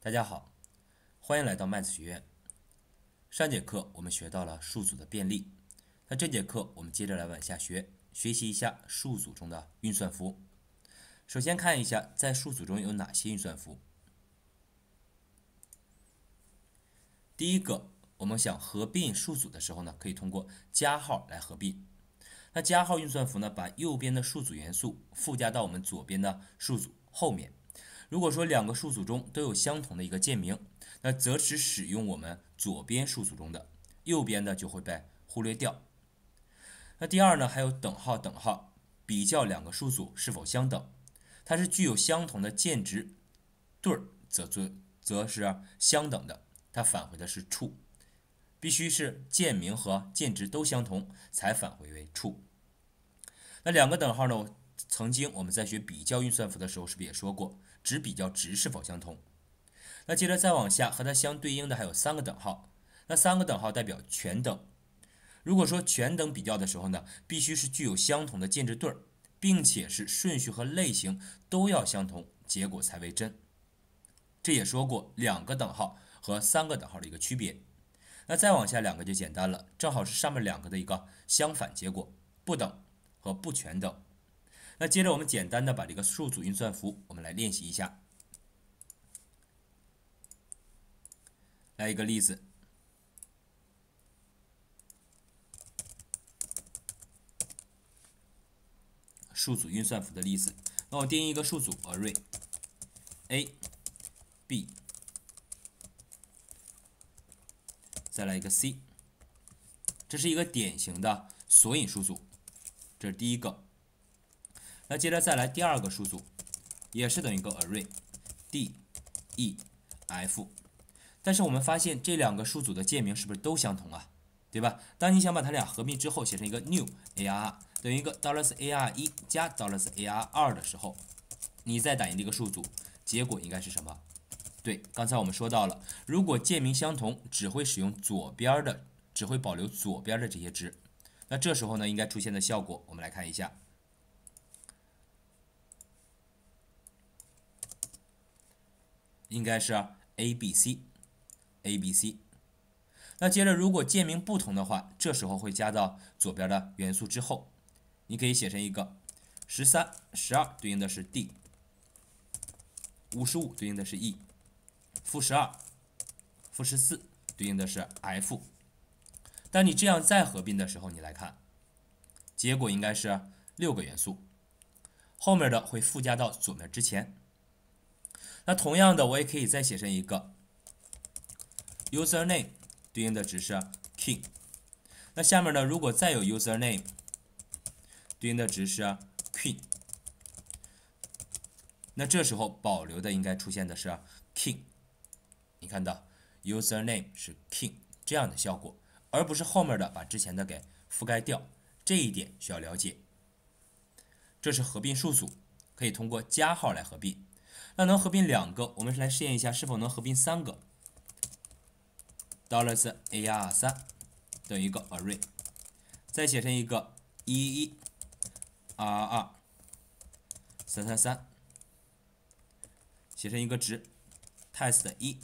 大家好，欢迎来到麦子学院。上节课我们学到了数组的便利，那这节课我们接着来往下学，学习一下数组中的运算符。首先看一下在数组中有哪些运算符。第一个，我们想合并数组的时候呢，可以通过加号来合并。那加号运算符呢，把右边的数组元素附加到我们左边的数组后面。如果说两个数组中都有相同的一个键名，那则只使用我们左边数组中的，右边的就会被忽略掉。那第二呢，还有等号等号比较两个数组是否相等，它是具有相同的键值对，则则则是相等的，它返回的是 true。必须是键名和键值都相同才返回为 true。那两个等号呢？曾经我们在学比较运算符的时候，是不是也说过只比较值是否相同？那接着再往下，和它相对应的还有三个等号。那三个等号代表全等。如果说全等比较的时候呢，必须是具有相同的进制对，并且是顺序和类型都要相同，结果才为真。这也说过两个等号和三个等号的一个区别。那再往下两个就简单了，正好是上面两个的一个相反结果：不等和不全等。那接着我们简单的把这个数组运算符，我们来练习一下。来一个例子，数组运算符的例子。那我定义一个数组，array a b，再来一个 c，这是一个典型的索引数组，这是第一个。那接着再来第二个数组，也是等于一个 array，d e f，但是我们发现这两个数组的键名是不是都相同啊？对吧？当你想把它俩合并之后写成一个 new arr 等于一个 dollars arr 一加 dollars arr 二的时候，你再打印这个数组，结果应该是什么？对，刚才我们说到了，如果键名相同，只会使用左边的，只会保留左边的这些值。那这时候呢，应该出现的效果，我们来看一下。应该是 a b c，a b c。那接着，如果键名不同的话，这时候会加到左边的元素之后。你可以写成一个十三、十二对应的是 d，五十五对应的是 e，负十二、负十四对应的是 f。但你这样再合并的时候，你来看，结果应该是六个元素，后面的会附加到左边之前。那同样的，我也可以再写成一个 username 对应的值是 king。那下面呢，如果再有 username 对应的值是 queen，那这时候保留的应该出现的是 king。你看到 username 是 king 这样的效果，而不是后面的把之前的给覆盖掉。这一点需要了解。这是合并数组，可以通过加号来合并。那能合并两个，我们是来试验一下是否能合并三个。dollars a r 三等于一个 array，再写成一个一一，二二，三三三，写成一个值 test 一。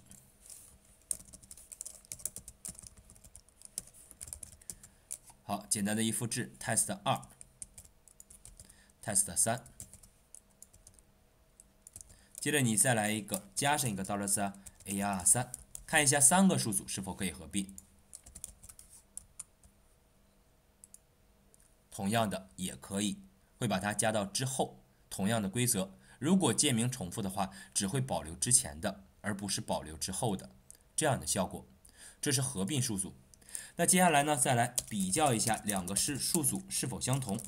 好，简单的一复制 test 二，test 三。接着你再来一个，加上一个 dollars a r 三，看一下三个数组是否可以合并。同样的也可以，会把它加到之后。同样的规则，如果键名重复的话，只会保留之前的，而不是保留之后的这样的效果。这是合并数组。那接下来呢，再来比较一下两个是数组是否相同。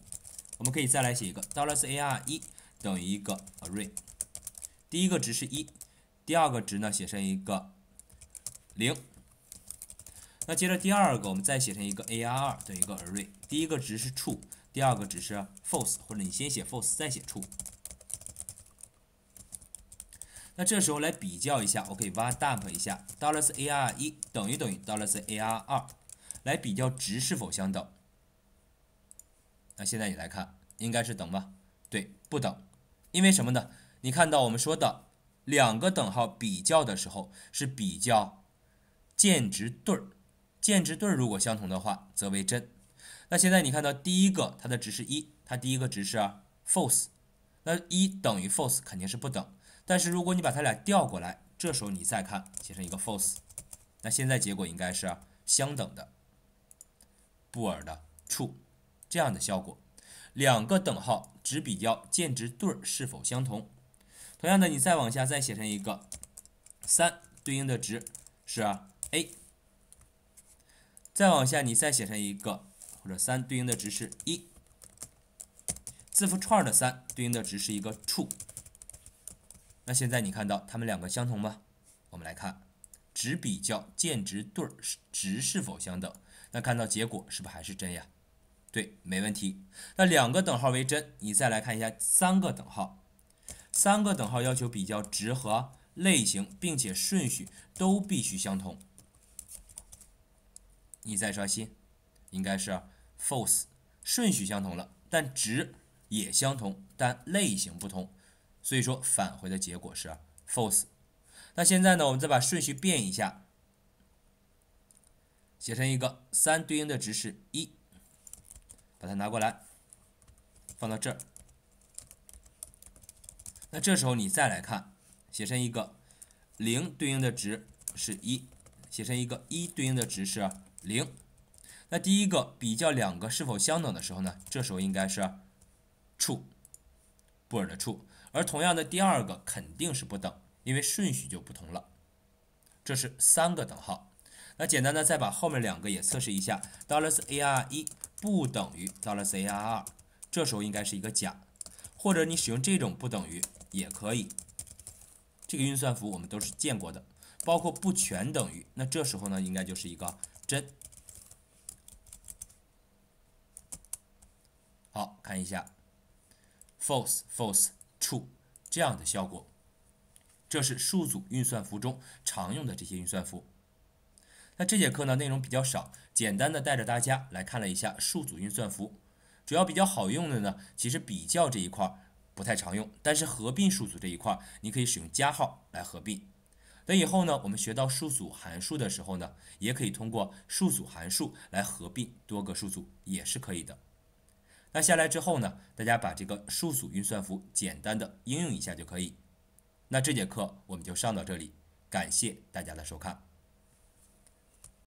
我们可以再来写一个 dollars a r 一等于一个 array。第一个值是一，第二个值呢写成一个零。那接着第二个，我们再写成一个 ar 等于一个 array，第一个值是 true，第二个值是 false，或者你先写 false 再写 true。那这时候来比较一下，我可以挖 dump 一下，dollars ar 一等于等于 dollars ar 二，来比较值是否相等。那现在你来看，应该是等吧？对，不等，因为什么呢？你看到我们说的两个等号比较的时候，是比较键值对儿，键值对儿如果相同的话，则为真。那现在你看到第一个它的值是一，它第一个值是 false，那一等于 false，肯定是不等。但是如果你把它俩调过来，这时候你再看，写成一个 false，那现在结果应该是相等的，布尔的 true，这样的效果。两个等号只比较键值对儿是否相同。同样的，你再往下再写成一个三对应的值是 a，再往下你再写成一个或者三对应的值是一，字符串的三对应的值是一个 true。那现在你看到它们两个相同吗？我们来看只比较键值对值是否相等，那看到结果是不是还是真呀？对，没问题。那两个等号为真，你再来看一下三个等号。三个等号要求比较值和类型，并且顺序都必须相同。你再刷新，应该是 false。顺序相同了，但值也相同，但类型不同，所以说返回的结果是 false。那现在呢，我们再把顺序变一下，写成一个三对应的值是一，把它拿过来，放到这儿。那这时候你再来看，写成一个零对应的值是一，写成一个一对应的值是零。那第一个比较两个是否相等的时候呢，这时候应该是 true，布尔的 true。而同样的第二个肯定是不等，因为顺序就不同了。这是三个等号。那简单的再把后面两个也测试一下，d l l a r 1不等于 d 到 s a r 2这时候应该是一个假。或者你使用这种不等于。也可以，这个运算符我们都是见过的，包括不全等于。那这时候呢，应该就是一个真。好看一下，false false true 这样的效果。这是数组运算符中常用的这些运算符。那这节课呢，内容比较少，简单的带着大家来看了一下数组运算符，主要比较好用的呢，其实比较这一块。不太常用，但是合并数组这一块，你可以使用加号来合并。等以后呢，我们学到数组函数的时候呢，也可以通过数组函数来合并多个数组，也是可以的。那下来之后呢，大家把这个数组运算符简单的应用一下就可以。那这节课我们就上到这里，感谢大家的收看。